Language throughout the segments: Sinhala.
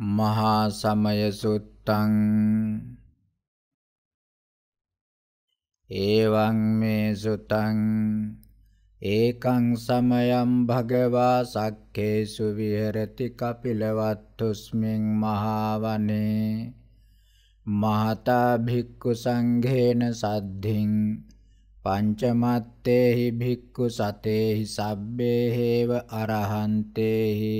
මහා සමය සුත්තං ඒවං මේ සුතං ඒකං සමයම් භගවා සක්කේසු විහෙරති කපිලවත්තුස්මින් මහාවනේ මහතා භික්ඛු සංඝේන සද්ධින් පංචමත්තේහි භික්ඛු සතේහි සබ්බේ හේව අරහන්තේහි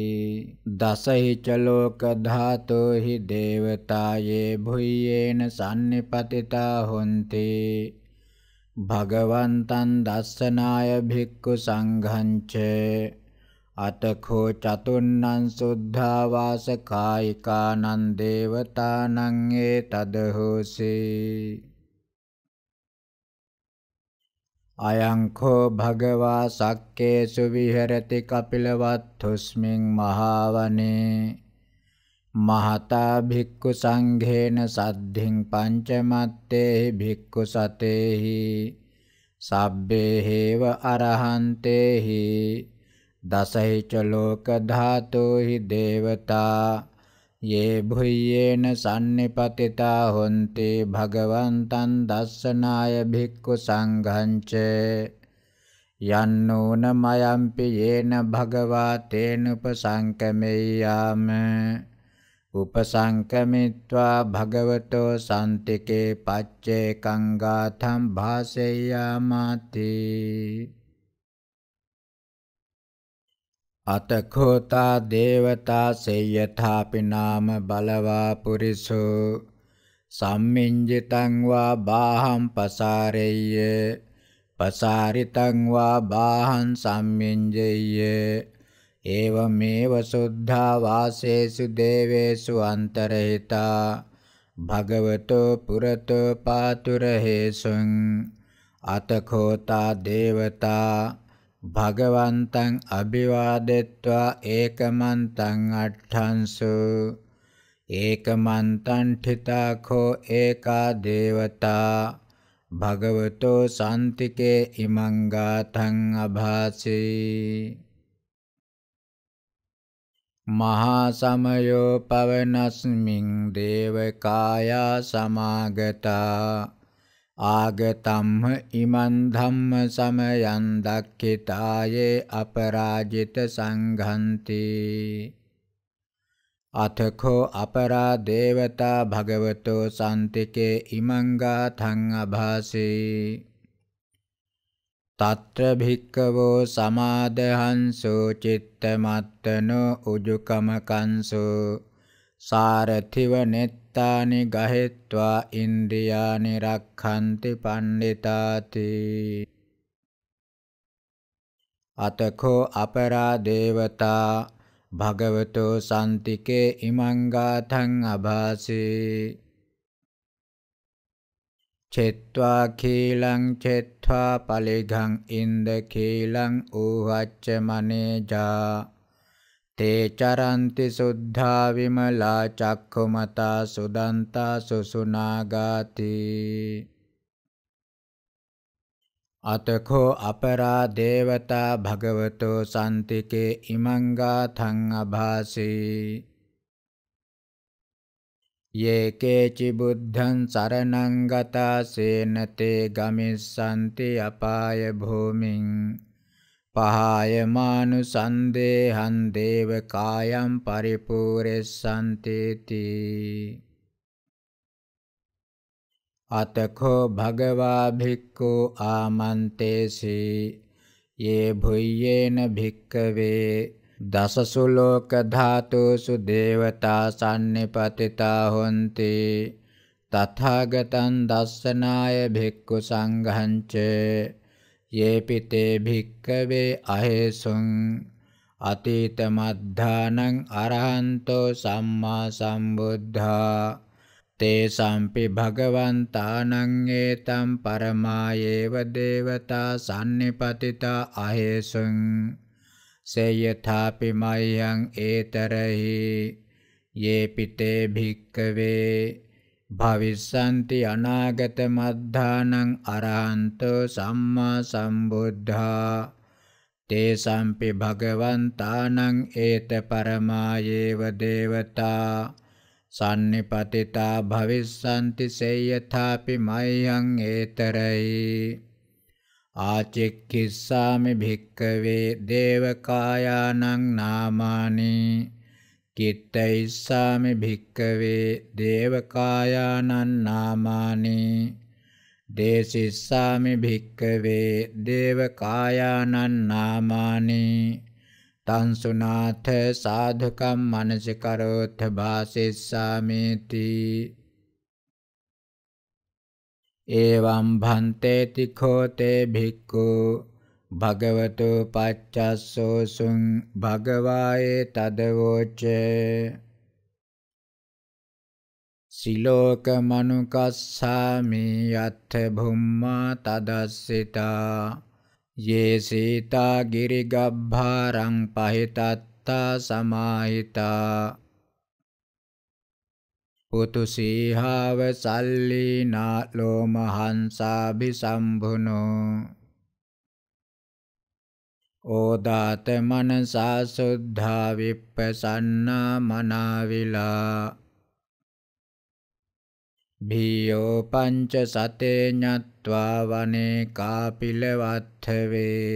දසහි චලෝක ධාතෝහි දේවතායේ භුයේන sannipatiතා honti භගවන්තං දස්සනාය භික්ඛු සංඝං අතඛෝ චතුන්නං සුද්ධා වාස කායිකානං දේවතානං ඒ තදහෝසී අයංකෝ භගවා සක්කේසු විහෙරති කපිලවත්තුස්මින් මහාවනේ මහතා භික්ඛු සංඝේන සද්ධින් පංචමත්තේ භික්ඛු සතේහි සබ්බේ හේව අරහන්තේහි දසහිච ලෝක ධාතෝහි දේවතා යේ භුයේන සම්නිපතිතා හොන්ති භගවන්තං දස්සනාය භික්ඛු සංඝංච යන්නෝන මයම්පි යේන භගවා තේන උපසංකමෙය්‍යාම උපසංකමිත්වා භගවතෝ සන්තිකේ පච්චේ කංගාතම් භාසෙය්‍යාමාති අතකෝතා දේවතා සේයථාපි නාම බලවා පුරිසෝ සම්මින්ජිතං වා බාහං පසාරෙය්‍ය පසාරිතං වා බාහං සම්මින්ජෙය්‍ය ඒවමේව සුද්ධා වාසේසු දේවේසු අන්තරහිතා භගවතෝ පුරතෝ පාතුරහේසුං අතකෝතා දේවතා භගවන්තං අභිවාදෙත්වා ඒකමන්තං අට්ඨංසු ඒකමන්තං ඨිතාඛෝ ඒකා දේවතා භගවතෝ සාන්තිකේ ඉමං ගාතං අභාසී මහා සමයෝ පවනස්මින් දේවකායා සමාගතා ආගතම්හ ඉමන් ධම්ම සමයන් දක්ඛිතායේ අපරාජිත සංඝන්ති අතකෝ අපරා දේවතා භගවතෝ සම්තිකේ ඉමංගා තං අභාසේ తත්‍ර භික්කවෝ සමාදහංසෝ චිත්තමත්තනෝ උජුකමකංසෝ සාරථිව නෙත්තානි ගහෙත්වා ඉන්ද්‍රියානි රක්ඛන්ති පණ්ඩිතාති අතකෝ අපරා දේවතා භගවතෝ සම්තිකේ ඉමංගාතං අභාසී චෙත්වා කීලං චෙත්වා පලිඝං ඉන්ද කීලං ඌහච්ච මනේජා තේ චරන්ති සුද්ධා විමලා චක්ඛුමතා සුදන්තා සුසුනාගාති අතකෝ අපරා දේවතා භගවතෝ සම්තිකේ ඉමංගාතං අභාසී යේකේචි බුද්ධං සරණං ගතා සේනතේ ගමිස්සන්ති අපාය භූමින් පහායමානු සන්දේහන් දේවකායම් පරිපූරෙස්සන්තේති අතකෝ භගවා භික්ඛු ආමන්තේසි යේ භුයේන භික්කවේ දසසු ලෝක ධාතුසු දේවතා සම්නිපතිතා හොಂತಿ තථාගතං දස්සනාය භික්ඛු සංඝං චේ යේපිතේ භික්කවේ අහේසුං අතීත මද්ධානං අරහන්තෝ සම්මා සම්බුද්ධා තේ සම්පි භගවන්තානං ඒතම් පරමායේව දේවතා සම්නිපතිතා අහේසුං සේයථාපි මයං ඒතරහි යේපිතේ භික්කවේ භවිස්සන්ති අනාගත මද්ධානං අරහන්තෝ සම්මා සම්බුද්ධා තේසම්පි භගවන්තානං ඒත පරමායේව දේවතා සම්නිපතිතා භවිස්සන්ති සේයථාපි මයං ඒතරයි ආචෙක්ඛිස්සාමි භික්කවේ දේවකායානං නාමානී කිට්ටයිස්සාමි භික්කවේ දේවකායානන්නාමානී දේශිස්සාමි භික්කවේ දේවකායානන්නාමානී තන්සුනාථ සාධකම් මනසිකරෝත්ථ භාසිස්සාමීති ඒවම් භන්තේති කෝතේ භික්ඛු භගවතු පච්චස්සෝසුං භගවායේ තදවෝච සිලෝක මනුකස්සාමි යත්ථ භුම්මා තදස්සිතා යේ සීතා ගිරිගබ්භාරං පහිතත්තා සමාහිතා පුතුසීහාව සල්ලීනා ලෝමහංසාභි සම්බුනෝ ඕදාත මනසා සුද්ධා විප්පසන්නා මනාවිලා භීයෝ පංච සතේ ඤත්වා වනේ කාපිලවත්ථවේ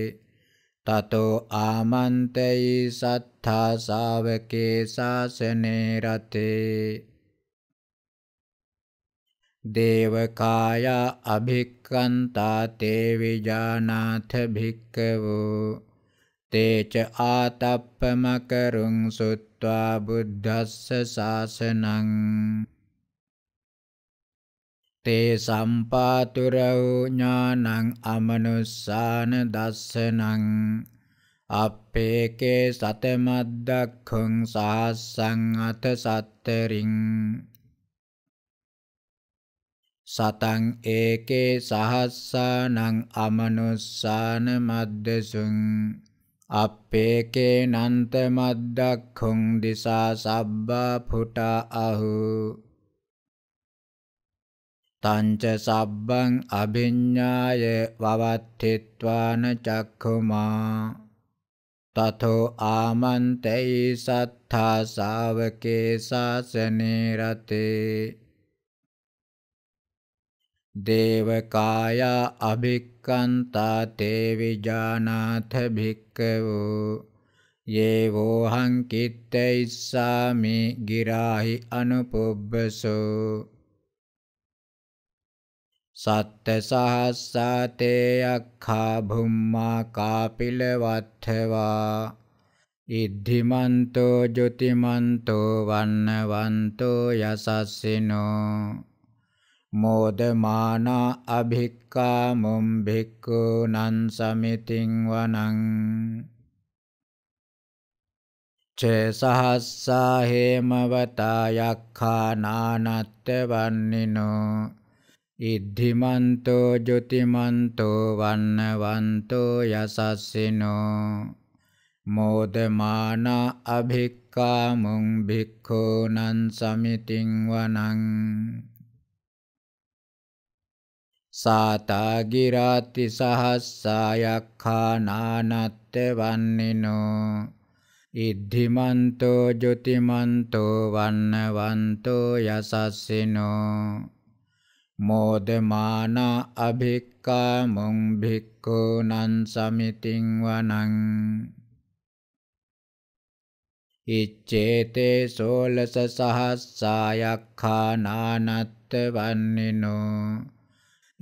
තතෝ ආමන්තයි සත්තා ශාවකේ ශාසනේ රතේ දේවකායා අභික්කන්තා තේ විජානාථ භික්කවෝ තේච ආතප්පමකරුං සුත්වා බුද්ධස්ස සාසනං තේ සම්පාතුරෝ ඥානං අමනුස්සාන දස්සනං අපේකේ සතමද්දක්ඛං සාස්සං අත සත්තරින් සතං ඒකේ සහස්සානං අමනුස්සාන මද්දසුං අපේකේ නන්ත මද්දක්ඛුං දිසා සබ්බා පුටා අහු තංච සබ්බං අභිඤ්ඤාය වවත්ථිත්වාන චක්ඛුමා තතෝ ආමන්තේ සත්තා ශාවකේ සාසනේ රතේ දේවකායා අභික්කන්තා තේ විජානාථ භික්කවෝ යේවෝහං කිත්තෛස්සාමි ගිරාහි අනුපුබ්බසෝ සත්ත සහස්සාතේ අක්ඛා භුම්මා කාපිල වත්ථවා ඉද්ධිමන්තෝ ජොතිමන්තෝ වන්නවන්තෝ යසස්සිනෝ මෝදමානා අභික්කා මුම්භික්ඛුනං සමිතින් වනං චේසහස්සා හේමවතා යක්ඛා නානත්ත වන්නිනෝ ඉද්ධිමන්තෝ ජොතිමන්තෝ වන්නවන්තෝ යසස්සිනෝ මෝදමානා අභික්ඛා මුං භික්ඛූනං සමිතින් වනං සාතාගිරාති සහස්සායක්ඛානානත්ත වන්නිනෝ ඉද්ධිමන්තෝ ජොතිමන්තෝ වන්නවන්තෝ යසස්සිනෝ මෝදමාන අභික්කා මුං භික්ඛූනං සමිතින් වනං ඉච්ඡේතේ සෝලස සහස්සායක්ඛානානත්ත වන්නිනෝ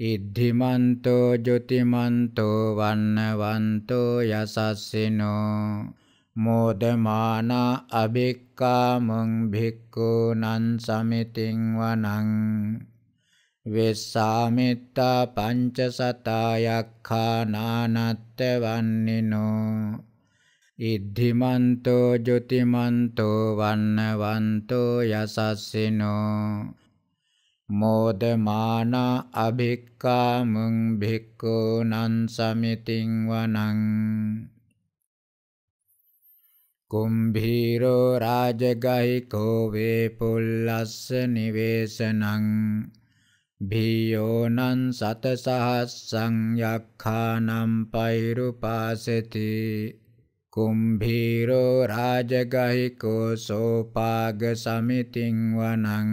ඉද්ධිමන්තෝ ජොතිමන්තෝ වන්නවන්තෝ යසස්සිනෝ මෝදමානා අබික්කාමං භික්ඛූනං සමිතින් වනං වෙස්සාමිත්තා පංචසතා යක්ඛානානත්ත වන්නිනෝ ඉද්ධිමන්තෝ ජොතිමන්තෝ වන්නවන්තෝ යසස්සිනෝ මෝදමාන අභික්කාමුං භික්ඛූනං සමිතින් වනං කුම්භීරෝ රාජගහිකෝ වේපුල්ලස්ස නිවේසනං භීයෝනං සතසහස්සං යක්ඛානම් පෛරුපාසති කුම්භීරෝ රාජගහිකෝ සෝපාග සමිතින් වනං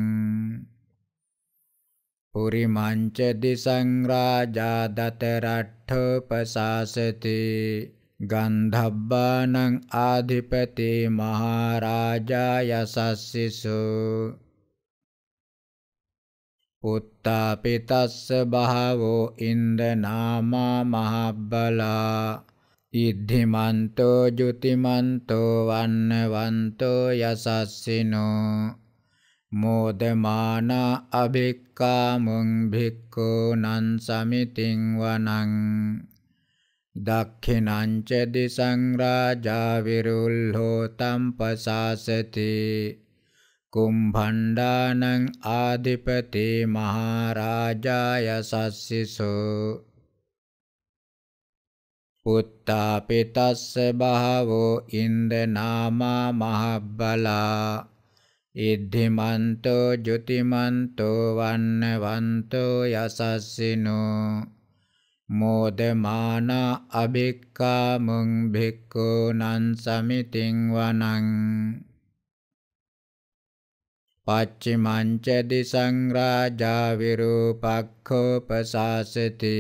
පුරිමංච දිසංරාජා දතරට්ඨපසාසති ගන්ධබ්බානං ආධිපති මහරාජා යසස්සිසු පුත්තා පිතස්ස බහවෝ ඉන්ද නාමා මහබ්බලා ඉද්ධිමන්තෝ ජුතිමන්තෝ වන්නවන්තෝ යසස්සිනෝ මෝදමානා අභික්කා මුං භික්ඛු නං සමිතින් වනං දක්ඛිනං ච දිසං රාජා විරුල්හෝ තම්පසාසති කුම්භණ්ඩානං ආධිපති මහරාජාය සස්සිසෝ පුත්තා පිතස්ස බහවෝ ඉන්ද නාමා මහබ්බලා ඉද්ධිමන්තෝ ජුතිමන්තෝ වන්නවන්තෝ යසස්සිනෝ මෝදමාන අභික්කා මුං භික්ඛූනං සමිතින් වනං පච්චිමංච දිසංරාජා විරූපක්ඛෝපසාසති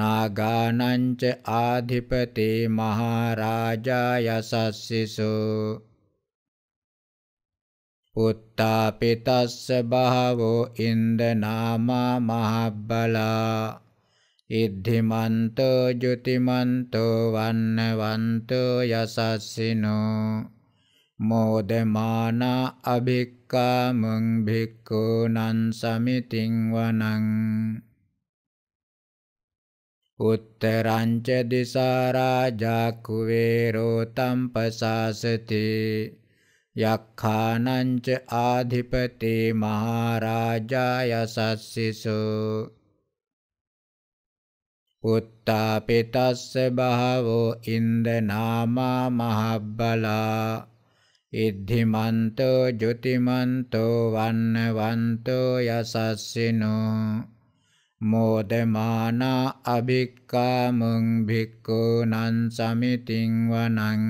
නාගානංච ආධිපති මහරාජා යසස්සිසෝ උත්තාපිතස්ස භාවෝ ඉන්ද නාමා මහබ්බලා ඉද්ධිමන්තෝ ජුතිමන්තෝ වන්නවන්තෝ යසස්සිනෝ මෝදමානා අභික්කා මුං භික්ඛූනං සමිතින් වනං උත්තරංච දිසා රාජා කුවේරෝ තම්පසාසති යක්ඛානංච ආධිපතේ මහරජාය සස්සිසු පුත්තා පිටස්ස බහවෝ ඉන්ද නාමා මහබ්බලා ඉද්ධිමන්තෝ ජොතිමන්තෝ වන්නවන්තෝ යසස්සිනෝ මෝදමානා අභික්ඛාමං භික්ඛූ නං සමිතින් වනං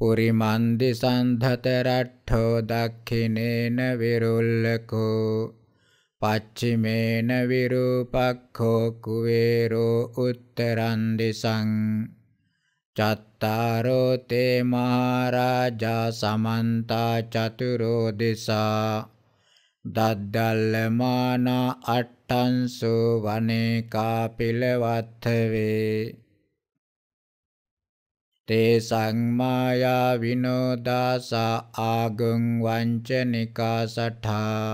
පුරිමන්දි සන්ධත රට්ඨෝ දක්ඛිනේන විරුල්ලකෝ පච්චිමේන විරූපක්ඛෝ කුවේරෝ උත්තරන් දිසං චත්තාරෝ තේ මහරජා සමන්තා චතුරෝ දිසා දද්දල්ලමාන අට්ඨංසු වනේ කාපිලවත්ථවේ තේසං මායා විනෝදාසා ආගුං වංචනිකා සඨා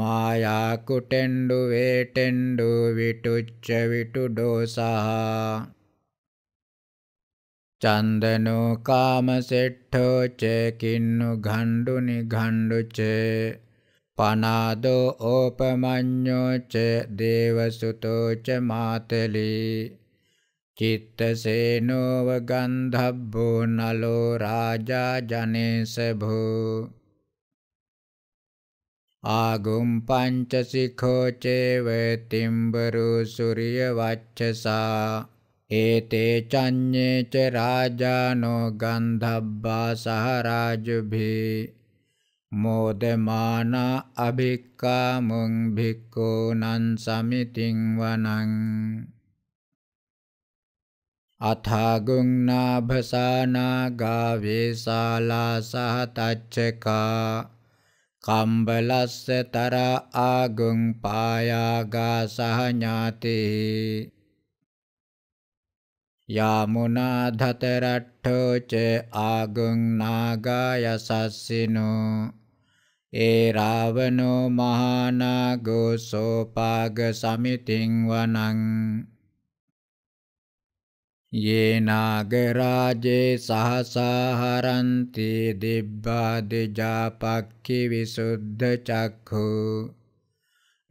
මායා කුටෙන්ඩු වේටෙන්ඩු විටුච්ච විටු දෝසහා චන්දනෝ කාමසෙට්ඨෝ චේකින්නු ඝණ්ඩු නිඝණ්ඩු චේ පනාදෝ ඕපමඤ්ඤෝ ච දේවසුතෝ ච මාතලී චිත්තසේනෝව ගන්ධබ්බෝ නලෝ රාජා ජනේසභෝ ආගුම් පංචසිඛෝ චේව තිම්බරු සූර්ය වච්චසා ඒතේ චඤ්ඤේ ච රාජානෝ ගන්ධබ්බා සහ රාජුභී මෝදමාන අභික්ඛා මුං භික්ඛූ නං සමිතින් වනං අථාගුංනාභසානාගාවේසාලාසහතච්චකා කම්බලස්ස තර ආගුං පායාගා සහඥාතිහි යාමුනා ධතරට්ඨෝ ච ආගුං නාගායසස්සිනෝ ඒ රාවණෝ මහානාගෝ සෝපාග සමිතින් වනං යේනාගරාජේ සහසාහරන්ති දිබ්බාදිජාපක්ඛි විසුද්ධ චක්ඛු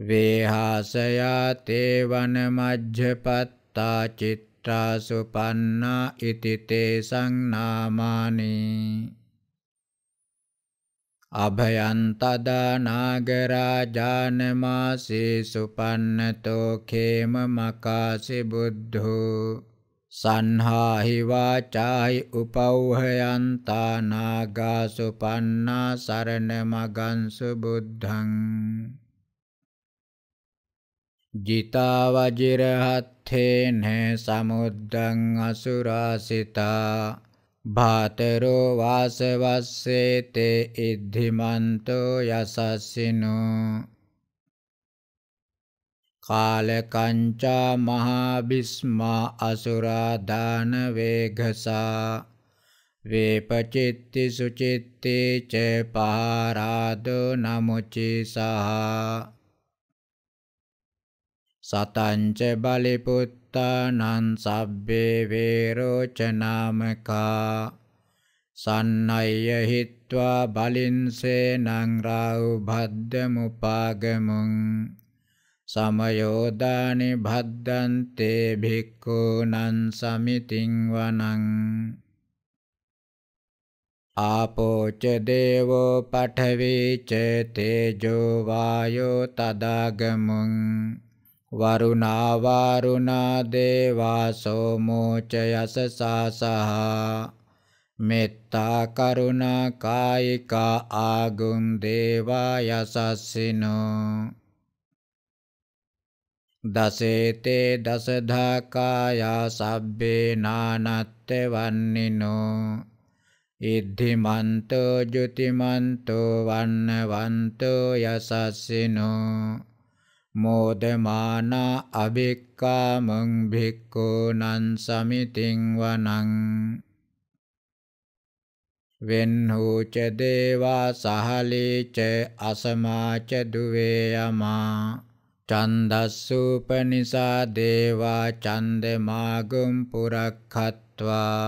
වේහාසයා තේවන මජ්ජපත්තා චිත්තා සුපන්නා ඉති තේසං නාමානි අභයන්තදා නාගරාජානමාසේ සුපන්නතෝ ඛේම මකාසි බුද්ධෝ සංහාහි වාචායි උපෞහයන්තා නාගා සුපන්නා සරණ මගං සුබුද්ධං ජිතා වජිරහත්තේන සමුද්දං අසුරාසිතා භාතරෝ වාසවස්සේතේ ඉද්ධිමන්තෝ යසස්සිනෝ කාලකංචා මහාබිස්මා අසුරා දාන වේඝසා වේපචිත්ති සුචිත්තේ ච පහරාදෝ නමුචිසා සතංච බලිපුත්තානං සබ්බේ වේරෝචනාමකා සන්නය්‍ය හිත්වා බලින්සේනං රාඋ භද්දමුපාගමුං සමයෝදානි භද්දන්තේ භික්ඛූනං සමිතින් වනං ආපෝච දේවෝ පඨවිච තේජෝ වායෝ තදාගමුං වරුණා වරුණා දේවා සෝමෝච යසසාසහා මෙත්තා කරුණා කායිකා ආගුම් දේවා යසස්සිනෝ දසේතේ දසධාකායා සබ්බේ නානත්ත වන්නිනෝ ඉද්ධිමන්තෝ ජුතිමන්තෝ වන්නවන්තෝ යසස්සිනෝ මෝදමානා අභික්කාමං භික්ඛූනං සමිතින් වනං වෙන්හෝච දේවා සහලීච අසමාච දුවේ යමා චන්දස්සූපනිසා දේවා චන්දමාගුම් පුරක්ඛත්වා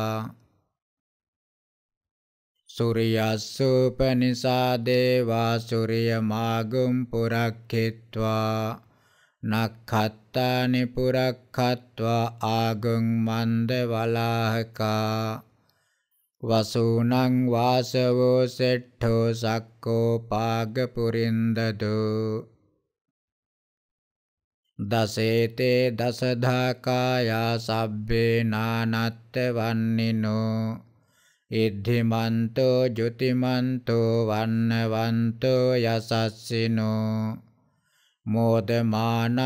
සුරියස්සූපනිසා දේවා සුරියමාගුම් පුරක්ඛිත්වා නක්ඛත්තානි පුරක්ඛත්වා ආගුං මන්ද වලාහකා වසූනං වාසවෝ සෙට්ඨෝ සක්කෝ පාග පුරින්දදෝ දසේතේ දසධාකායා සබ්බේ නානත්ත වන්නිනෝ ඉද්ධිමන්තෝ ජුතිමන්තෝ වන්නවන්තෝ යසස්සිනෝ මෝදමාන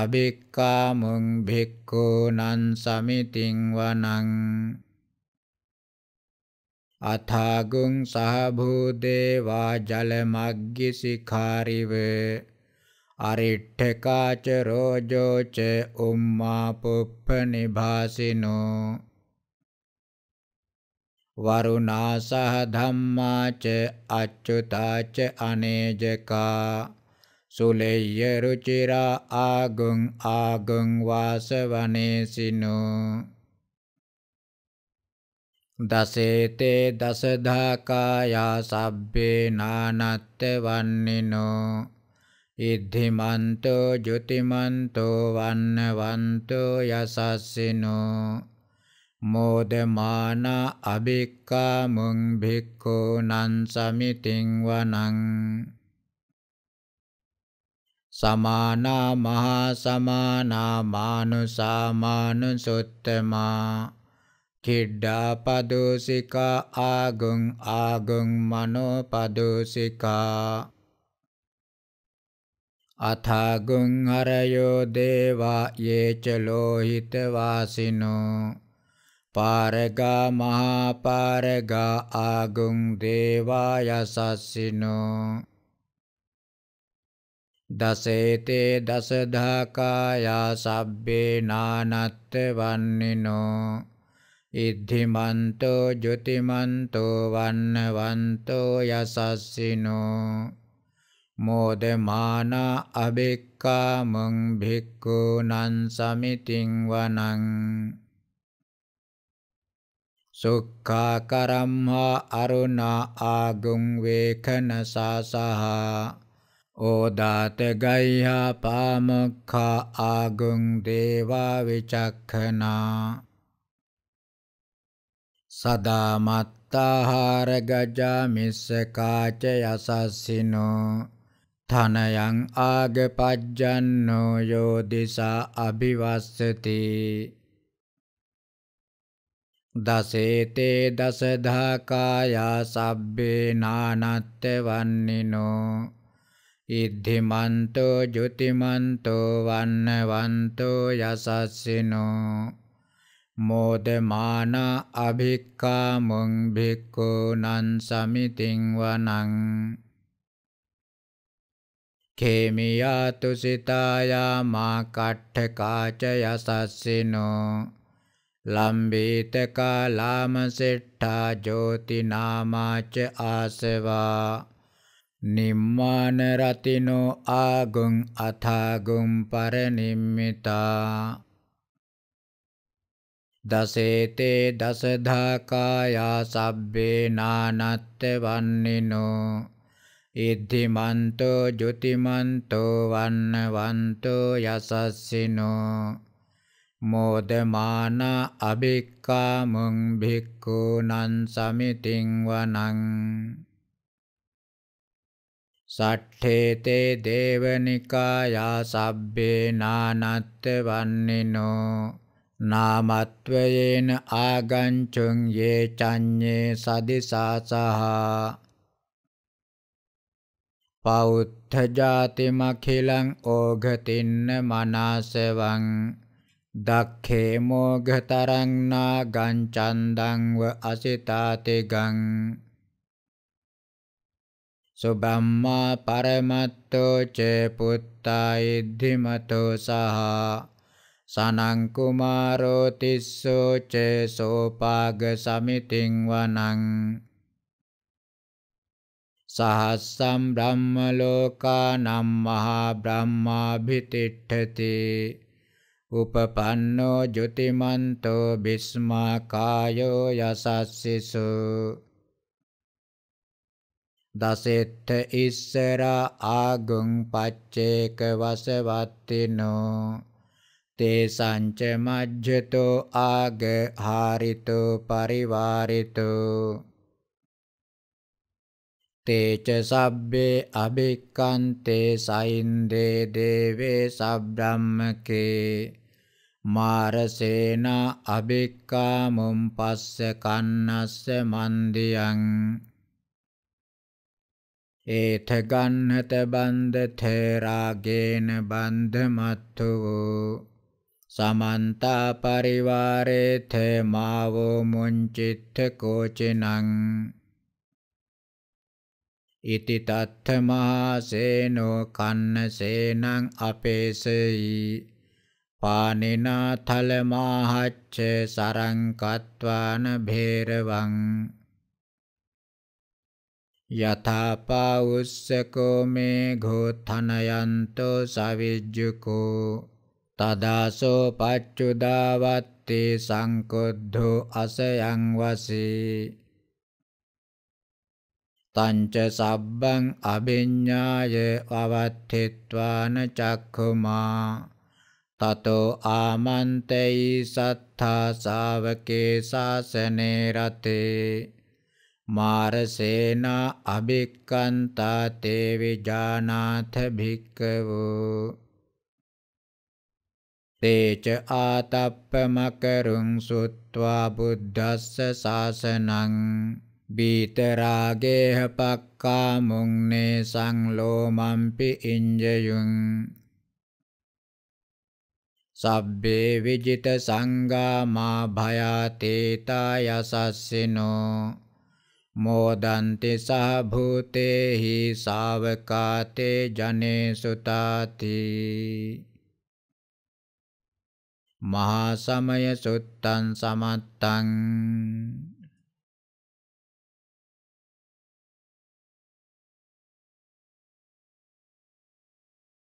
අභික්කාමුං භික්ඛූනං සමිතින් වනං අථාගුං සහභූදේවා ජලමග්ගි සිඛාරිවේ අරිට්ඨකාච රෝජෝච උම්මා පුප්ප නිභාසිනෝ වරුණාසහ ධම්මාච අච්චුතාච අනේජකා සුලෙය්‍ය රුචිරා ආගුං ආගුං වාසවනේසිනෝ දසේතේ දසධාකායා සබ්බේ නානත්ත වන්නිනෝ ඉද්ධිමන්තෝ ජුතිමන්තෝ වන්නවන්තෝ යසස්සිනෝ මෝදමාන අබික්කා මුං භික්ඛෝ නං සමිතින් වනං සමානා මහා සමානා මානුසා මානුසොත්තමා කිඩ්ඩා පදෝසිකා ආගුං ආගුං මනෝ පදෝසිකා අථාගුං අරයෝ දේවා යේච ලෝහිත වාසිනෝ පාරගා මහා පාරගා ආගුං දේවා යසස්සිනෝ දසේතේ දසධාකායා සබ්බේ නානත්ත වන්නිනෝ ඉද්ධිමන්තෝ ජොතිමන්තෝ වන්නවන්තෝ යසස්සිනෝ මෝදමාන අබෙක්කාමං භික්ඛුනං සමිතින් වනං සුක්ඛා කරම්හා අරුණා ආගුං වේකන සාසහ ඕදාත ගයිහා පාමක්ඛා ආගුං දේවා විචක්ඛනා සදා මත්තාහාර ගජා මිස්ස කාච යසස්සිනෝ තනයං ආගපජ්ජන්නෝ යෝදිසා අභිවස්සති දසේතේ දසධාකායා සබ්බේ නානත්ත වන්නිනෝ ඉද්ධිමන්තෝ ජුතිමන්තෝ වන්නවන්තෝ යසස්සිනෝ මෝදමාන අභික්කාමුං භික්ඛූනං සමිතින් වනං खेमियातु सितायामा काठ्यकाचयशस्सिनो लम्बितकालामसिट्ठा ज्योतिनामा च आसवा निम्मानरतिनो आगुम् अथागुं परनिम्मिता दशेते दशधा काया सभ्ये नानत्यवन्निनो ඉද්ධිමන්තෝ ජොතිමන්තෝ වන්නවන්තෝ යසස්සිනෝ මෝදමාන අබික්කාමුං භික්ඛූනං සමිතින් වනං සට්ඨේතේ දේවනිකායා සබ්බේ නානත්ත වන්නිනෝ නාමත්වයේන ආගංචුං යේ චඤ්ඤේ සදිසාසහා පෞත්ථ ජාතිමඛිලං ඕඝතින්න මනාසවං දක්ඛේ මෝඝතරං නාගං චන්දං ව අසිතාතිගං සුබම්මා පරමත්තෝ ච පුත්තායිද්ධිමතෝ සහ සනං කුමාරෝ තිස්සෝ ච සෝපාග සමිතින් වනං සහස්සම් බ්‍රහ්ම ලෝකා නම් මහා බ්‍රහ්මාභිතිට්ඨති උපපන්නෝ ජ්‍යොතිමන්තෝ බිස්මා කායෝ යසස්සිසු දසෙත්ත ඉස්සර ආගුං පච්චේක වසවත්තිනෝ තේසංච මජ්ජතෝ ආග හාරිතෝ පරිවාරිතෝ තේච සබ්බේ අභික්කන්තේ සයින්දේ දේවේ සබ්‍රම්මකේ මාරසේන අභික්කා මුම්පස්ස කන්නස්ස මන්දියං ඒත ගන්නත බන්ධ තේරාගේන බන්ධ මත්තු සමන්ත පරිවාරේ තේමාවෝ මුංචිත්ත කෝචිනං ඉති තත්තමහා සේනෝ කන්න සේනං අපේසෙයි පානිනා තලමාහච්ච සරංකත්වාන භේරවං යථාපා උස්සකෝ මේ ඝෝතනයන්තෝ සවිජ්ජුකෝ තදාසෝ පච්චුදාවත්තේ සංකොද්ධෝ අසයන් වසී තංච සබ්බං අභිඤ්ඤාය වවත්ථිත්වාන චක්ඛුමා තතෝ ආමන්තේයි සත්තා ශාවකේ සාසනේ රතේ මාරසේනා අභික්කන්තා තේ විජානාථ භික්කවෝ තේච ආතප්පමකරුං සුත්වා බුද්ධස්ස සාසනං බීතරාගේහ පක්කා මුංනේ සංලෝමම්පි ඉංජයුං සබ්බේ විජිත සංගා මා භයාතේතා යසස්සිනෝ මෝදන්ති සහ භූතේහි ශාවකාතේ ජනේසු තාති මහා සමය සුත්තං සමත්තං